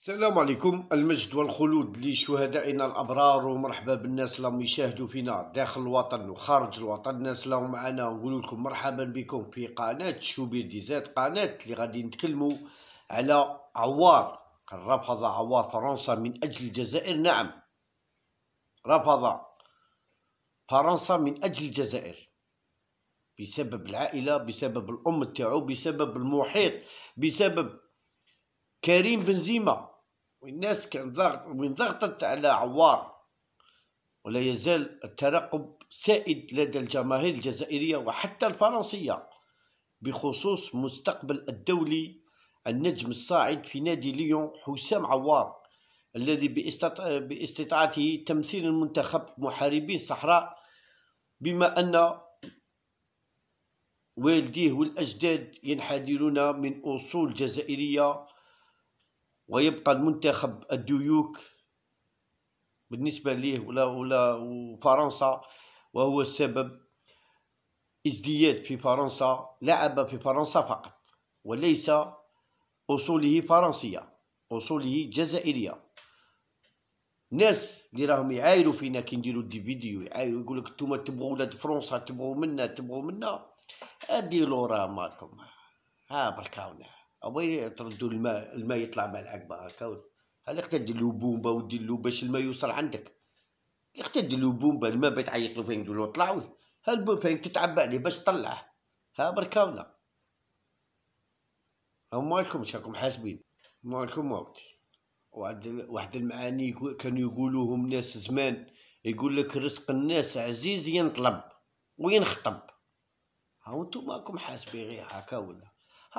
السلام عليكم المجد والخلود لشهدائنا الابرار ومرحبا بالناس اللي يشاهدوا فينا داخل الوطن وخارج الوطن الناس اللي معنا نقول لكم مرحبا بكم في قناه ديزات قناه اللي غادي نتكلموا على عوار رفض عوار فرنسا من اجل الجزائر نعم رفض فرنسا من اجل الجزائر بسبب العائله بسبب الام تاعو بسبب المحيط بسبب كريم بنزيما والناس كان ضغط وين ضغطت على عوار ولا يزال الترقب سائد لدى الجماهير الجزائرية وحتى الفرنسية بخصوص مستقبل الدولي النجم الصاعد في نادي ليون حسام عوار الذي باستطاعته تمثيل المنتخب محاربي الصحراء بما أن والديه والأجداد ينحدرون من أصول جزائرية ويبقى المنتخب الديوك بالنسبة ليه ولا ولا وفرنسا وهو السبب ازدياد في فرنسا لعب في فرنسا فقط وليس أصوله فرنسية أصوله جزائرية ناس اللي راهم يعايروا فينا كي نديروا دي فيديو يعايروا يقول لك نتوما تبغوا ولاد فرنسا تبغوا منا تبغوا منا هادي راه مالكم ها بركاونا عمري تردوا الماء الماء يطلع العقبه هكا هلا اقتد اللبومبه ودير له باش الماء يوصل عندك اقتد بومبا الماء بتعيط له فين تقول له طلعوي ها البومبا فين تتعبى عليه باش طلعه ها بركاونا هما مالكم راكم حاسبين مالكم موت واحد واحد المعاني كانوا يقولوهم ناس زمان يقول لك رزق الناس عزيز ينطلب وينخطب هاو نتوما راكم حاسبين غير هكا ولا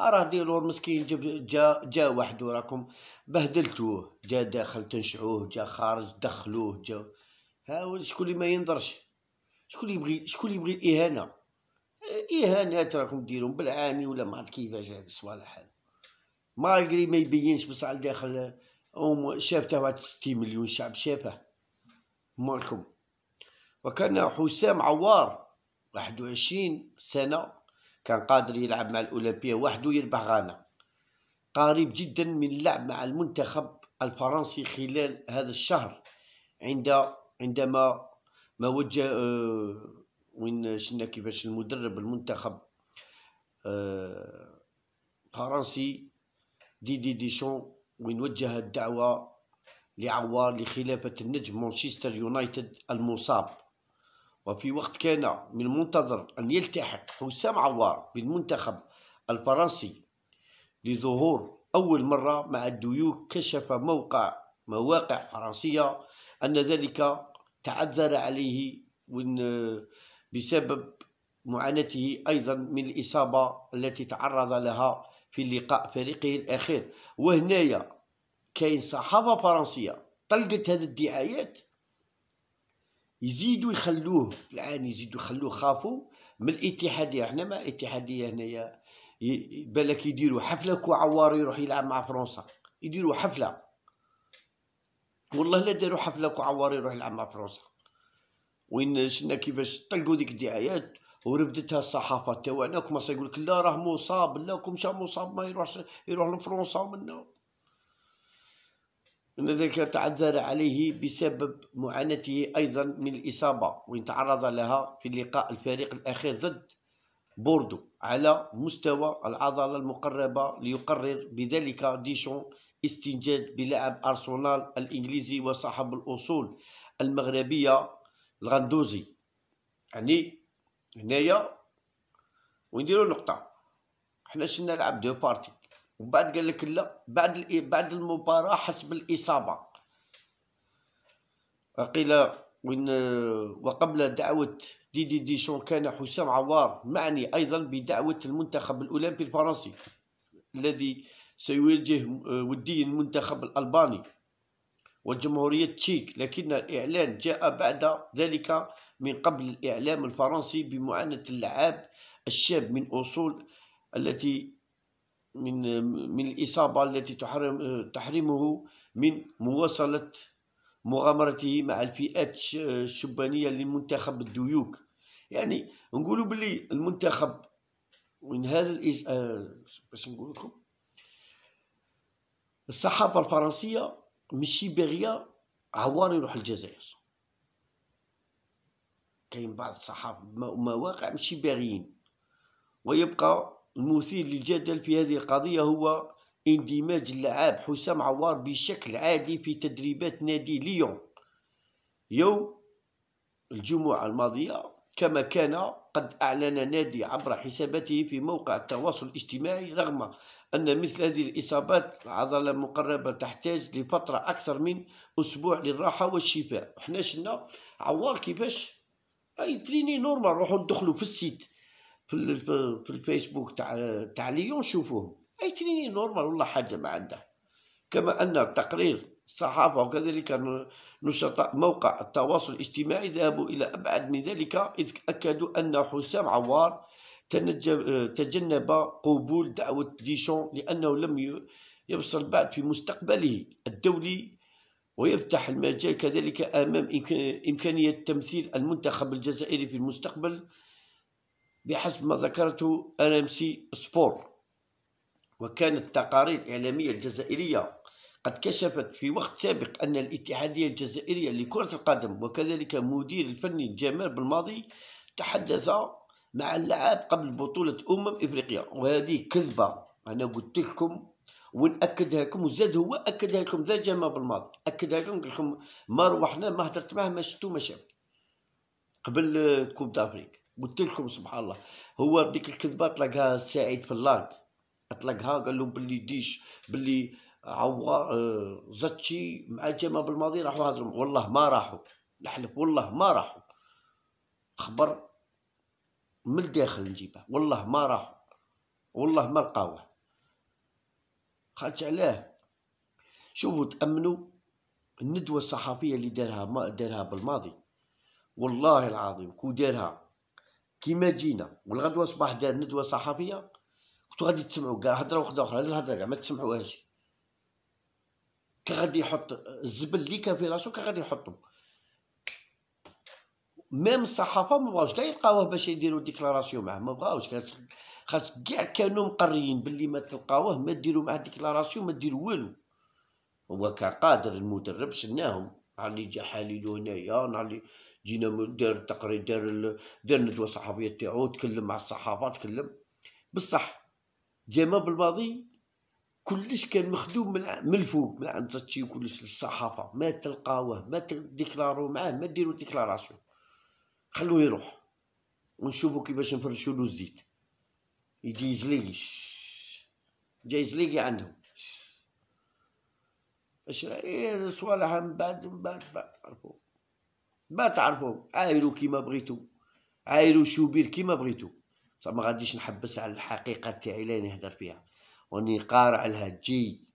راه ديلور مسكين جا جا وحده راكم بهدلتوه جا داخل تنشعوه جا خارج دخلوه جا ها شكون اللي ما ينظرش شكون اللي يبغي شكون اللي يبغي الاهانه اهانات راكم ديرهم بالعاني ولا ما عرفت كيفاش هاد الصوالح هذا مالغري ما يبينش بصح داخل شافته واحد 60 مليون شعب شافه مالكم وكان حسام عوار واحد وعشرين سنه كان قادر يلعب مع الأولمبية وحده يربح غانا قريب جدا من اللعب مع المنتخب الفرنسي خلال هذا الشهر عند عندما ما وجه آه، وين شنا كيفاش المدرب المنتخب آه، فرنسي ديدي ديشون دي وين وجه الدعوة لعوار لخلافة النجم مانشستر يونايتد المصاب وفي وقت كان من المنتظر أن يلتحق حسام عوار بالمنتخب الفرنسي لظهور أول مرة مع الديوك كشف موقع مواقع فرنسية أن ذلك تعذر عليه بسبب معاناته أيضا من الإصابة التي تعرض لها في لقاء فريقه الأخير وهنايا كاين صحافة فرنسية طلقت هذه الدعايات يزيدوا يخلوه العام يزيدوا يخلوه خافوا من الاتحاديه احنا ما اتحاديه هنايا بالك يديروا حفله كو عوار يروح يلعب مع فرنسا يديروا حفله والله لا داروا حفله كو عوار يروح يلعب مع فرنسا وين شنا كيفاش طلقوا ديك الدعايات وربدتها الصحافه تاعنا كما يقول لك لا راه مصاب لا كم مصاب ما يروحش يروح لفرنسا ومنه ذلك تعذر عليه بسبب معاناته أيضا من الإصابة وإن تعرض لها في لقاء الفريق الأخير ضد بوردو على مستوى العضلة المقربة ليقرر بذلك ديشون استنجاد بلاعب أرسنال الإنجليزي وصاحب الأصول المغربية الغندوزي يعني هنايا ونديرو نقطة حنا شنا نلعب دو بارتي وبعد قال لك لا بعد إيه، بعد المباراه حسب الاصابه قيل وإن وقبل دعوة ديدي ديشون كان حسام عوار معني أيضا بدعوة المنتخب الأولمبي الفرنسي الذي سيواجه آه، وديا المنتخب الألباني وجمهورية تشيك لكن الإعلان جاء بعد ذلك من قبل الإعلام الفرنسي بمعاناة اللعاب الشاب من أصول التي من من الإصابة التي تحرم تحرمه من مواصلة مغامرته مع الفئات الشبانية لمنتخب الديوك يعني نقولوا بلي المنتخب من هذا الإز... آه، باش نقول لكم الصحافة الفرنسية ماشي باغية عوار يروح الجزائر كاين بعض الصحافة مواقع ماشي باغيين ويبقى المثير للجدل في هذه القضية هو اندماج اللعاب حسام عوار بشكل عادي في تدريبات نادي ليون يوم الجمعة الماضية كما كان قد أعلن نادي عبر حساباته في موقع التواصل الاجتماعي رغم أن مثل هذه الإصابات العضلة المقربة تحتاج لفترة أكثر من أسبوع للراحة والشفاء حنا شنا عوار كيفاش أي تريني نورمال روحو ندخلو في السيت في في الفيسبوك تاع تاع ليون شوفوهم اي تريني نورمال ولا حاجه ما عندها كما ان تقرير الصحافه وكذلك نشطاء موقع التواصل الاجتماعي ذهبوا الى ابعد من ذلك اذ اكدوا ان حسام عوار تجنب قبول دعوه ديشون لانه لم يبصر بعد في مستقبله الدولي ويفتح المجال كذلك امام امكانيه تمثيل المنتخب الجزائري في المستقبل بحسب ما ذكرته سي سبور وكانت تقارير إعلامية الجزائرية قد كشفت في وقت سابق أن الاتحادية الجزائرية لكرة القدم وكذلك مدير الفني جمال بالماضي تحدث مع اللعاب قبل بطولة أمم إفريقيا وهذه كذبة أنا قلت لكم ونأكدها لكم وزاد هو أكدها لكم ذا جمال بالماضي أكدها لكم قلت لكم ما روحنا ما هدرت معاه ما شفتو ما شاف قبل كوب دافريك قلت لكم سبحان الله هو ديك الكذبه طلقها سعيد في فلان اطلقها قال لهم بلي ديش بلي عوا آه، زتشي مع الجماعه بالماضي راحوا هضروا والله ما راحوا نحلف والله ما راحوا خبر من الداخل نجيبه والله ما راحوا والله ما لقاوه خرج علاه شوفوا تامنوا الندوه الصحفيه اللي دارها ما دارها بالماضي والله العظيم كو دارها كيما جينا والغدوه صباح دار ندوه صحفيه كنتو غادي تسمعوا كاع هضره وحده اخرى لا الهضره كاع ما تسمعوهاش غادي يحط الزبل اللي كان في راسو كان غادي يحطو ميم الصحافه ما بغاوش كاع يلقاوه باش يديروا ديكلاراسيون معاه ما بغاوش خاص كاع كانوا مقريين باللي ما تلقاوه ما ديروا معاه ديكلاراسيون ما دير والو هو كقادر المدرب شناهم نهار اللي جا حالي هنايا نهار اللي جينا دار التقرير دار ال... دار ندوه الصحفيه تاعو تكلم مع الصحافه تكلم بصح جاما بالماضي كلش كان مخدوم من من الفوق من عند تشي كلش للصحافه ما تلقاوه ما تديكلارو معاه ما ديروا ديكلاراسيون خلوه يروح ونشوفوا كيفاش نفرشوا له الزيت يجي يزليش جاي يزليقي عندهم الشرعية صوالح من بعد من بعد ما تعرفو ما تعرفو عايرو كيما بغيتو عايرو شوبير كيما بغيتو بصح ما غاديش نحبس على الحقيقة تاعي لا نهدر فيها واني قارع لها جي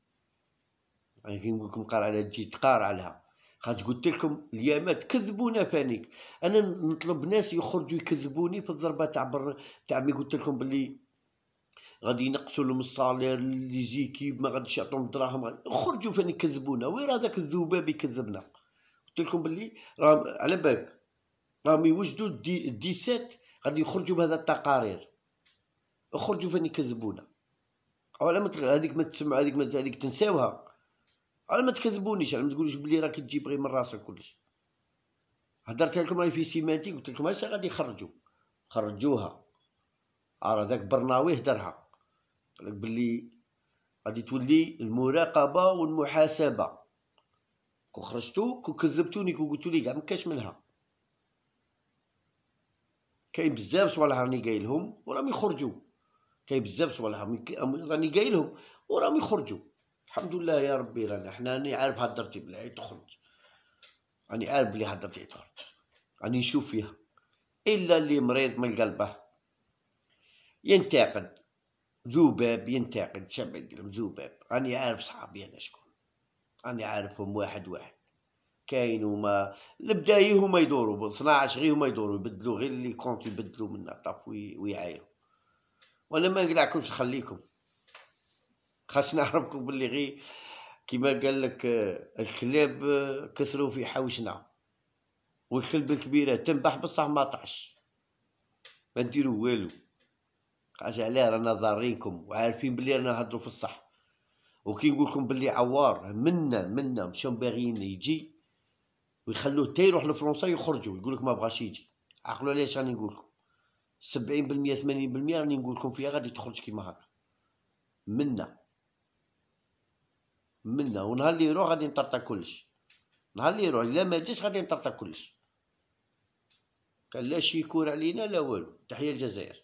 يعني كي نقول لكم قارع لها جي تقارع لها خاطر قلت لكم اليامات كذبونا فانيك انا نطلب ناس يخرجوا يكذبوني في الضربه تاع بر تاع مي قلت لكم بلي غادي ينقصوا لهم الصالير لي زيكيب ما غاديش يعطوهم الدراهم خرجوا فين يكذبونا وين هذاك الذباب يكذبنا قلت لكم باللي راهم على بالك راهم يوجدوا سات غادي يخرجوا بهذا التقارير خرجوا فين يكذبونا على ما هذيك ما تسمع هذيك ما هذيك تنساوها على ما تكذبونيش على ما تقولوش بلي راك تجيب غير من راسك كلش هدرت لكم راهي في سيماتيك قلت لكم هسه غادي يخرجوا خرجوها راه ذاك برناوي هدرها باللي غادي تولي المراقبه والمحاسبه كو خرجتو كو كذبتوني كو قلتو لي كاع مكاش منها كاين بزاف صوالح راني قايلهم وراهم يخرجوا كاين بزاف صوالح راني قايلهم وراهم يخرجوا الحمد لله يا ربي رانا حنا راني عارف هضرتي بلي تخرج راني عارف بلي هضرتي تخرج راني نشوف فيها الا اللي مريض من قلبه ينتقد ذوباب ينتقد شبع يقلب ذوباب راني عارف صحابي انا شكون راني عارفهم واحد واحد كاين وما البداية هما يدوروا بالصناعة غير هما يدوروا يبدلوا غير اللي كونت يبدلوا من الطاف ويعايروا وانا ما نقلعكمش نخليكم خاص نعرفكم باللي غير كيما قال لك الكلاب آه، كسروا في حوشنا والكلب الكبيره تنبح بصح ما طعش ما نديرو والو حاجه عليه رانا ضارينكم وعارفين بلي رانا نهضروا في الصح وكي نقول لكم بلي عوار منا منا مشاو باغيين يجي ويخلوه تا يروح لفرنسا يخرجوا يقول لك ما بغاش يجي عقلوا علاش راني نقول لكم 70% 80% راني نقول لكم فيها غادي تخرج كيما هكا منا منا ونهار اللي يروح غادي نطرطق كلش نهار اللي يروح الا ما جاش غادي نطرطق كلش قال لا شي كور علينا لا والو تحيه الجزائر